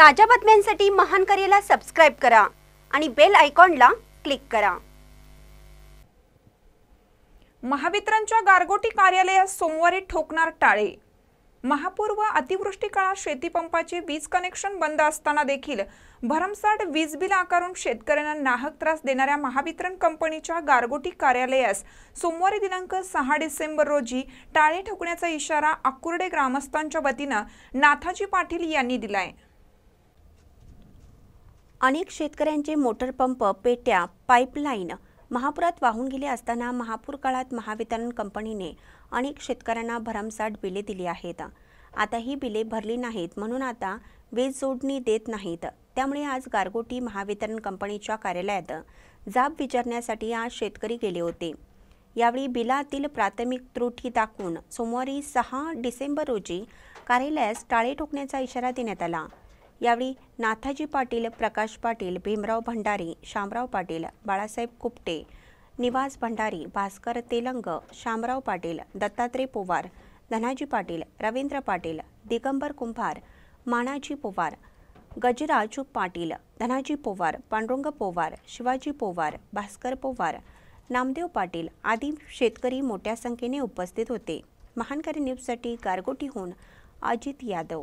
ताज्या बातम्यांसाठी महान करेला सबस्क्राईब करा आणि बेल आयकॉनला क्लिक करा महावितरणच्या गारगोटी कार्यालयास सोमवारी ठोकणार टाळे महापूर व अतिवृष्टी काळात शेतीपंपाचे वीज कनेक्शन बंद असताना देखील भरमसाठ वीज बिल आकारून शेतकऱ्यांना नाहक त्रास देणाऱ्या महावितरण कंपनीच्या गारगोटी कार्यालयास सोमवारी दिनांक सहा डिसेंबर रोजी टाळे ठोकण्याचा इशारा आकुर्डे ग्रामस्थांच्या वतीनं नाथाजी पाटील यांनी दिलाय अनेक शेतकऱ्यांचे मोटर पंप पेट्या पाईपलाईन महापुरात वाहून गेले असताना महापूर काळात महावितरण कंपनीने अनेक शेतकऱ्यांना भरमसाठ बिले दिली आहेत आता ही बिले भरली नाहीत म्हणून आता वीज जोडणी देत नाहीत त्यामुळे आज गारगोटी महावितरण कंपनीच्या कार्यालयात जाब विचारण्यासाठी आज शेतकरी गेले होते यावेळी बिलातील प्राथमिक त्रुटी दाखवून सोमवारी सहा डिसेंबर रोजी कार्यालयास टाळे ठोकण्याचा इशारा देण्यात आला यावेळी नाथाजी पाटील प्रकाश पाटील भीमराव भंडारी शामराव पाटील बाळासाहेब कुपटे निवास भंडारी भास्कर तेलंग शामराव पाटील दत्तात्रय पोवार धनाजी पाटील रवींद्र पाटील दिगंबर कुंभार मानाजी पोवार गजराजू पाटील धनाजी पोवार पांडुरंग पोवार शिवाजी पोवार भास्कर पोवार नामदेव पाटील आदी शेतकरी मोठ्या संख्येने उपस्थित होते महानकारी न्यूजसाठी गारगोटीहून अजित यादव